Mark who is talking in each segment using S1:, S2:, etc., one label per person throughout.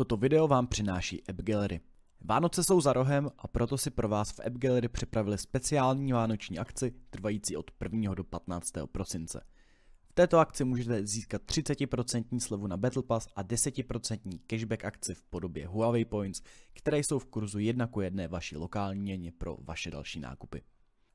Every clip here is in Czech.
S1: Toto video vám přináší App Gallery. Vánoce jsou za rohem a proto si pro vás v App Gallery připravili speciální vánoční akci trvající od 1. do 15. prosince. V této akci můžete získat 30% slevu na Battle Pass a 10% cashback akci v podobě Huawei Points, které jsou v kurzu 1 k 1 vaší lokální měně pro vaše další nákupy.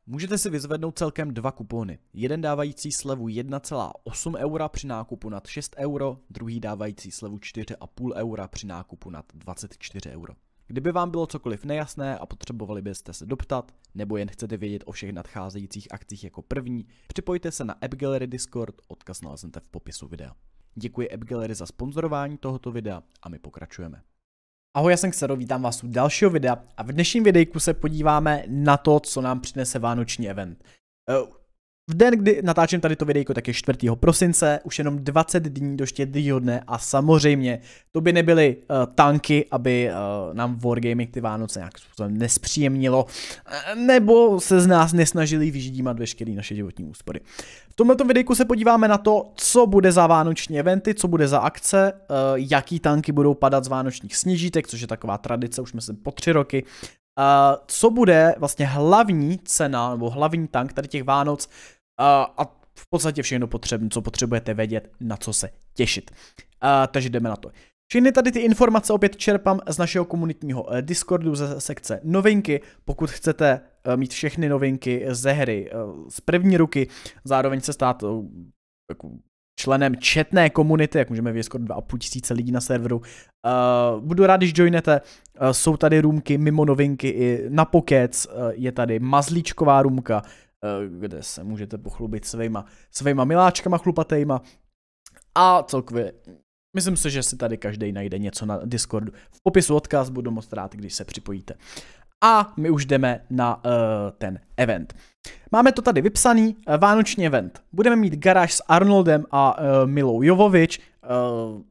S1: Můžete si vyzvednout celkem dva kupony. Jeden dávající slevu 1,8 eura při nákupu nad 6 euro, druhý dávající slevu 4,5 eura při nákupu nad 24 euro. Kdyby vám bylo cokoliv nejasné a potřebovali byste se doptat, nebo jen chcete vědět o všech nadcházejících akcích jako první, připojte se na App Gallery Discord, odkaz naleznete v popisu videa. Děkuji App Gallery za sponzorování tohoto videa a my pokračujeme. Ahoj, já jsem Xero, vítám vás u dalšího videa a v dnešním videjku se podíváme na to, co nám přinese vánoční event. Eh, v den, kdy natáčím tady to videjko, tak je 4. prosince, už jenom 20 dní do štědrýho dne a samozřejmě to by nebyly uh, tanky, aby uh, nám Wargaming ty Vánoce nějak způsobem nespříjemnilo, eh, nebo se z nás nesnažili vyždímat veškerý naše životní úspory. V tomto videjku se podíváme na to, co bude za vánoční eventy, co bude za akce, uh, jaký tanky budou padat z vánočních snížitek, což je taková tradice, už jsme se po tři roky, Uh, co bude vlastně hlavní cena nebo hlavní tank tady těch Vánoc uh, a v podstatě všechno potřebné, co potřebujete vědět, na co se těšit. Uh, takže jdeme na to. Všechny tady ty informace opět čerpám z našeho komunitního eh, Discordu ze sekce novinky. Pokud chcete eh, mít všechny novinky ze hry eh, z první ruky, zároveň se stát jako členem četné komunity, jak můžeme vědět skoro 2,5 tisíce lidí na serveru. Uh, budu rád, když joinete. Uh, jsou tady růmky mimo novinky i na pokec, uh, eh, je tady mazlíčková růmka, uh, kde se můžete pochlubit svýma, svýma miláčkama chlupatejma. A celkově Myslím si, že si tady každý najde něco na Discordu. V popisu odkaz budu moc rád, když se připojíte a my už jdeme na uh, ten event. Máme to tady vypsaný, uh, vánoční event. Budeme mít garáž s Arnoldem a uh, Milou Jovovič. Uh,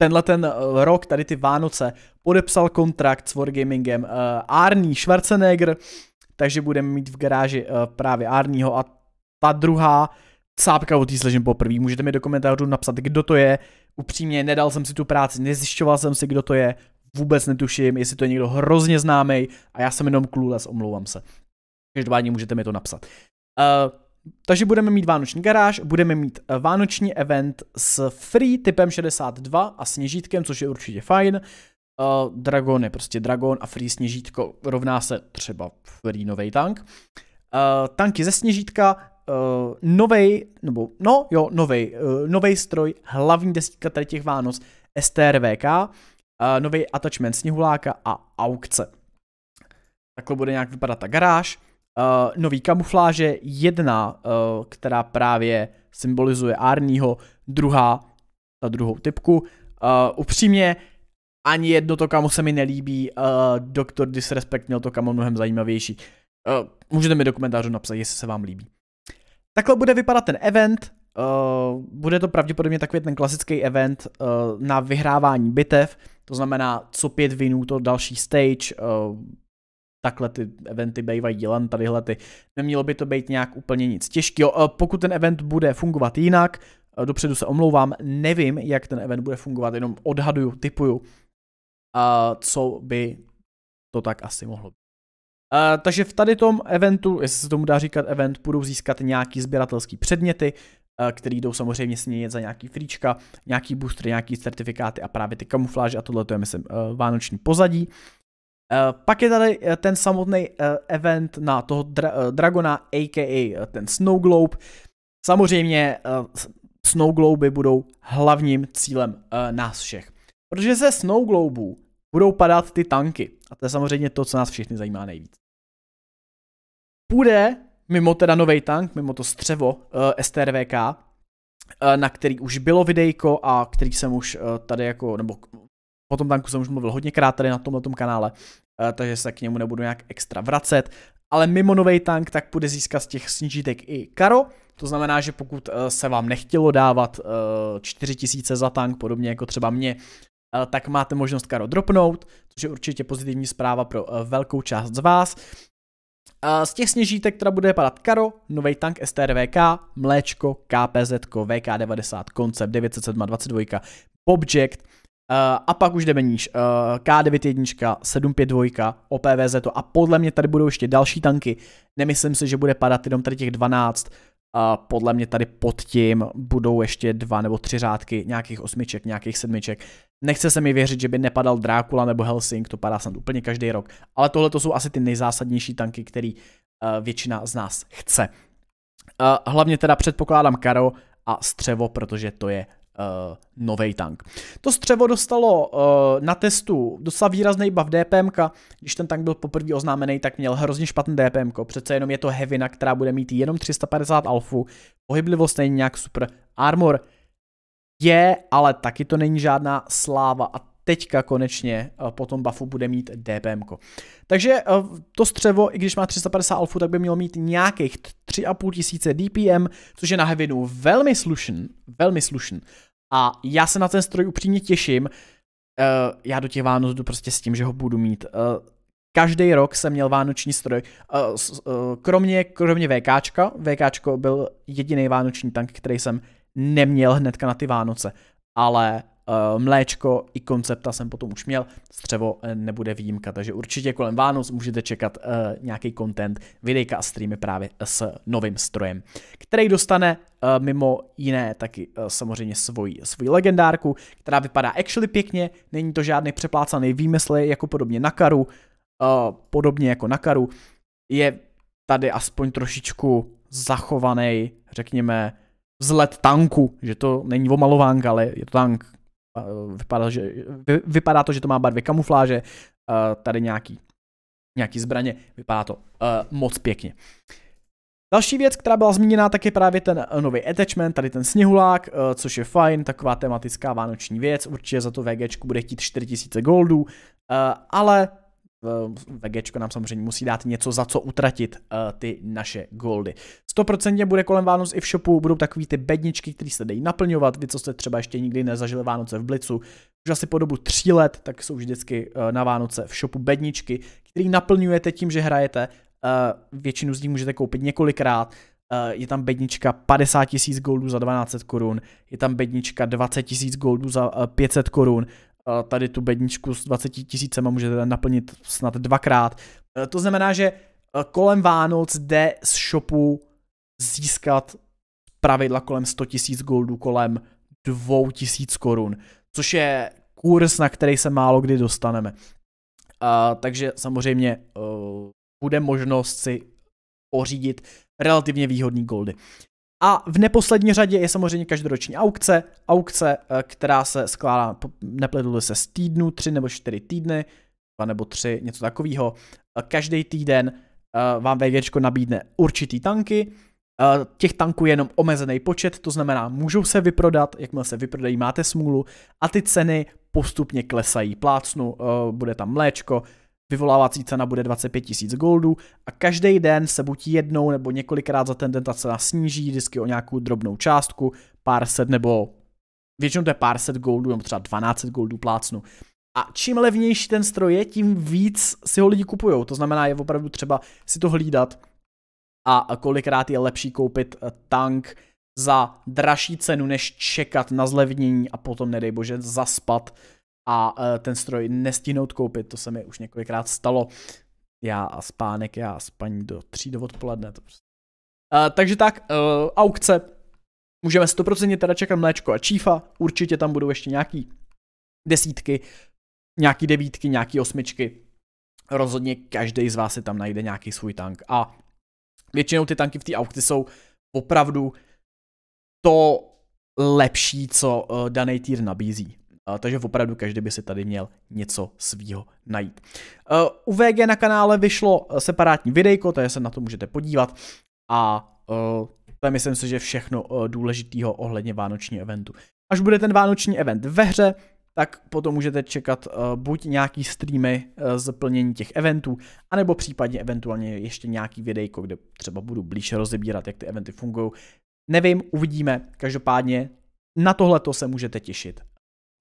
S1: tenhle ten rok, tady ty Vánoce, podepsal kontrakt s Wargamingem uh, Arní Schwarzenegger, takže budeme mít v garáži uh, právě Arního a ta druhá cápka od té sležím poprvé. Můžete mi do komentářů napsat, kdo to je. Upřímně, nedal jsem si tu práci, nezjišťoval jsem si, kdo to je vůbec netuším, jestli to je někdo hrozně známý a já jsem jenom clueless, omlouvám se. Každopádně můžete mi to napsat. Uh, takže budeme mít vánoční garáž, budeme mít eh, vánoční event s free typem 62 a sněžítkem, což je určitě fajn. Uh, dragon je prostě dragon a free sněžítko rovná se třeba free nový tank. Uh, tanky ze sněžítka, uh, novej, nebo no jo, novej, uh, novej stroj, hlavní desítka tady těch Vánoc, STRVK nový attachment sněhuláka a aukce. Takhle bude nějak vypadat ta garáž. Uh, nový kamufláže, jedna, uh, která právě symbolizuje Arního, druhá, ta druhou typku. Uh, upřímně, ani jedno to kamu se mi nelíbí, uh, Doktor Disrespect měl to kamu mnohem zajímavější. Uh, můžete mi do komentářů napsat, jestli se vám líbí. Takhle bude vypadat ten event, uh, bude to pravděpodobně takový ten klasický event uh, na vyhrávání bitev, to znamená, co pět vinů to další stage, eh, takhle ty eventy bývají dělan, tadyhle ty. Nemělo by to být nějak úplně nic těžkého. Eh, pokud ten event bude fungovat jinak, eh, dopředu se omlouvám, nevím, jak ten event bude fungovat, jenom odhaduju, typuju, co by to tak asi mohlo být. Uh, takže v tady tom eventu, jestli se tomu dá říkat event, budou získat nějaký sběratelský předměty, Eh, který jdou samozřejmě směnit za nějaký fríčka, nějaký booster, nějaký certifikáty a právě ty kamufláže a tohle to je myslím eh, vánoční pozadí. Eh, pak je tady ten samotný event na toho dra- Dragona, a.k.a. ten Snow Globe. Samozřejmě Snow Globy budou hlavním cílem nás všech. Protože ze Snow Globů budou padat ty tanky. A to je samozřejmě to, co nás všechny zajímá nejvíc. Půjde mimo teda nový tank, mimo to střevo eh, STRVK, eh, na který už bylo videjko a který jsem už eh, tady jako, nebo o tom tanku jsem už mluvil hodněkrát tady na tomhle kanále, takže se k němu nebudu nějak extra vracet. Ale mimo nový tank, tak bude získat z těch snížitek i Karo, to znamená, že pokud se vám nechtělo dávat 4000 za tank, podobně jako třeba mě, tak máte možnost Karo dropnout, což je určitě pozitivní zpráva pro velkou část z vás. Z těch sněžítek teda bude padat Karo, nový tank STRVK, Mléčko, KPZ, VK90, Koncept Object, Uh, a pak už jdeme níž. K91, 752, OPVZ a podle mě tady budou ještě další tanky. Nemyslím si, že bude padat jenom tady těch 12, a podle mě tady pod tím budou ještě dva nebo tři řádky nějakých osmiček, nějakých sedmiček. Nechce se mi věřit, že by nepadal Drákula nebo Helsing, to padá snad úplně každý rok. Ale tohle to jsou asi ty nejzásadnější tanky, který uh, většina z nás chce. Uh, hlavně teda předpokládám Karo a Střevo, protože to je uh, eh, nový tank. To střevo dostalo uh, na testu docela výrazný bav DPMK. Když ten tank byl poprvé oznámený, tak měl hrozně špatný DPMK. Přece jenom je to Heavina, která bude mít jenom 350 alfu. Pohyblivost není nějak super. Armor je, ale taky to není žádná sláva. A teďka konečně eh, po tom buffu bude mít DPM. -ko. Takže eh, to střevo, i když má 350 alfu, tak by mělo mít nějakých 3,5 tisíce DPM, což je na Heavinu velmi slušen, velmi slušen. A já se na ten stroj upřímně těším. Eh, já do těch Vánoc jdu prostě s tím, že ho budu mít. Každý rok jsem měl vánoční stroj, kromě, kromě VKčka. VKčko byl jediný vánoční tank, který jsem neměl hnedka na ty Vánoce. Ale Eh, mléčko i koncepta jsem potom už měl, střevo eh, nebude výjimka, takže určitě kolem Vánoc můžete čekat eh, nějaký content, videjka a streamy právě s novým strojem, který dostane mimo jiné taky samozřejmě svoji, svoji legendárku, která vypadá actually pěkně, není to žádný přeplácaný výmysl, jako podobně na karu, podobně jako na karu, je tady aspoň trošičku zachovaný, řekněme, vzlet tanku, že to není omalovánka, ale je to tank, Eh, vypadá, že, vypadá to, že to má barvy kamufláže, eh, tady nějaký, nějaký zbraně, vypadá to eh, moc pěkně. Další věc, která byla zmíněna, tak je právě ten nový attachment, tady ten sněhulák, což je fajn, taková tematická vánoční věc, určitě za to VG bude chtít 4000 goldů, ale Eh, Vegečko nám samozřejmě musí dát něco za co utratit uh, ty naše goldy. 100% bude kolem Vánoc i v shopu, budou takový ty bedničky, které se dají naplňovat, vy co jste třeba ještě nikdy nezažili Vánoce v Blicu, už asi po dobu tří let, tak jsou vždycky uh, na Vánoce v shopu bedničky, který naplňujete tím, že hrajete, uh, většinu z nich můžete koupit několikrát, je tam bednička 50 000 goldů za 1200 korun, je tam bednička 20 000 goldů za 500 korun, Eh, tady tu bedničku s 20 tisícema můžete naplnit snad dvakrát. Eh, to znamená, že eh, kolem Vánoc jde z shopu získat pravidla kolem 100 tisíc goldů, kolem 2 tisíc korun, což je kurz, na který se málo kdy dostaneme. A, takže samozřejmě uh, bude možnost si pořídit relativně výhodný goldy. A v neposlední řadě je samozřejmě každoroční aukce, aukce, eh, která se skládá, nepletuli se, z týdnu, tři nebo čtyři týdny, dva nebo tři, něco takového. Eh, každý týden eh, vám VG nabídne určitý tanky, těch tanků je jenom omezený počet, to znamená, můžou se vyprodat, jakmile se vyprodají, máte smůlu a ty ceny postupně klesají. Plácnu, bude tam mléčko, Vyvolávací cena bude 25 000 goldů a každý den se buď jednou nebo několikrát za ten den ta cena sníží, vždycky o nějakou drobnou částku, pár set nebo většinou to je pár set goldů, nebo třeba 12 goldů plácnu. A čím levnější ten stroj je, tím víc si ho lidi kupují. To znamená, je opravdu třeba si to hlídat a kolikrát je lepší koupit eh, tank za dražší cenu, než čekat na zlevnění a potom, nedej bože, zaspat a e, ten stroj nestihnout koupit, to se mi už několikrát stalo. Já a spánek, já a spaní do tří do odpoledne. To prostě. uh, takže tak, uh, aukce, můžeme 100% teda čekat mléčko a čífa, určitě tam budou ještě nějaký desítky, nějaký devítky, nějaký osmičky. Rozhodně každý z vás si tam najde nějaký svůj tank a většinou ty tanky v té aukci jsou opravdu to lepší, co uh, daný týr nabízí takže opravdu každý by si tady měl něco svýho najít. Eh, u VG na kanále vyšlo eh, separátní videjko, takže se na to můžete podívat a eh, to je myslím si, že všechno důležitého ohledně vánočního eventu. Až bude ten vánoční event ve hře, tak potom můžete čekat buď nějaký streamy z plnění těch eventů, anebo případně eventuálně ještě nějaký videjko, kde třeba budu blíže rozebírat, jak ty eventy fungují. Nevím, uvidíme. Každopádně na tohle to se můžete těšit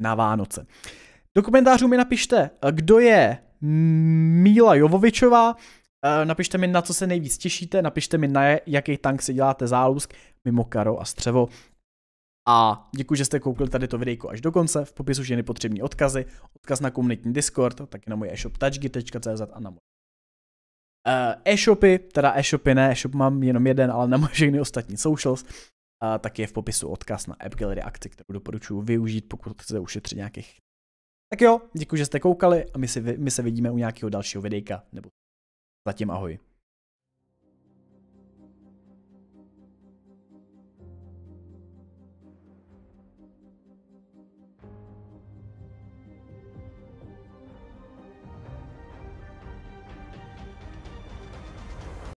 S1: na Vánoce. Do komentářů mi napište, kdo je Míla Jovovičová, eh, napište mi, na co se nejvíc těšíte, napište mi, na jaký tank si děláte zálusk, mimo karo a střevo. A děkuji, že jste koukli tady to videjko až do konce. V popisu je nepotřební odkazy, odkaz na komunitní Discord, taky na můj e-shop touchgy.cz a na můj eh, e-shopy, teda e-shopy ne, e-shop mám jenom jeden, ale na moje všechny ostatní socials a tak je v popisu odkaz na App Gallery akci, kterou doporučuji využít, pokud chcete ušetřit nějakých. Tak jo, děkuji, že jste koukali a my, si, my se vidíme u nějakého dalšího videjka, nebo zatím ahoj.